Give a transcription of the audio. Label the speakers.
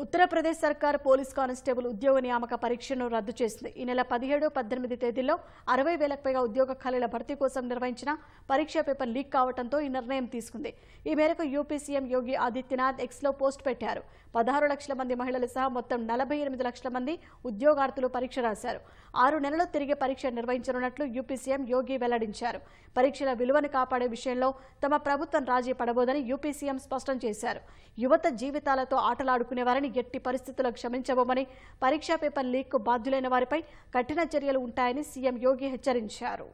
Speaker 1: ఉత్తరప్రదేశ్ సర్కార్ police constable ఉద్యోగ నియామక పరీక్షను రద్దు చేసింది ఈ నెల పదిహేడు పద్దెనిమిది తేదీల్లో అరవై వేలకు పైగా ఉద్యోగ ఖాళీల భర్తీ కోసం నిర్వహించిన పరీక్ష పేపర్ లీక్ కావడంతో ఈ నిర్ణయం తీసుకుంది ఈ మేరకు యూపీ సీఎం యోగి ఆదిత్యనాథ్ ఎక్స్లో పోస్ట్ పెట్టారు పదహారు లక్షల మంది మహిళలు సహా మొత్తం నలభై ఎనిమిది లక్షల మంది ఉద్యోగార్థులు పరీక్ష రాశారు ఆరు నెలలు తిరిగి పరీక్ష నిర్వహించనున్నట్లు యూపీ సీఎం యోగి వెల్లడించారు పరీక్షల విలువను కాపాడే విషయంలో తమ ప్రభుత్వం రాజీ పడబోదని యూపీ సీఎం స్పష్టం చేశారు యువత జీవితాలతో ఆటలాడుకునేవారని వారిని ఎట్టి పరిస్థితుల్లో క్షమించబోమని పరీక్షా పేపర్ లీక్ బాధ్యులైన వారిపై కఠిన చర్యలు ఉంటాయని సీఎం యోగి హెచ్చరించారు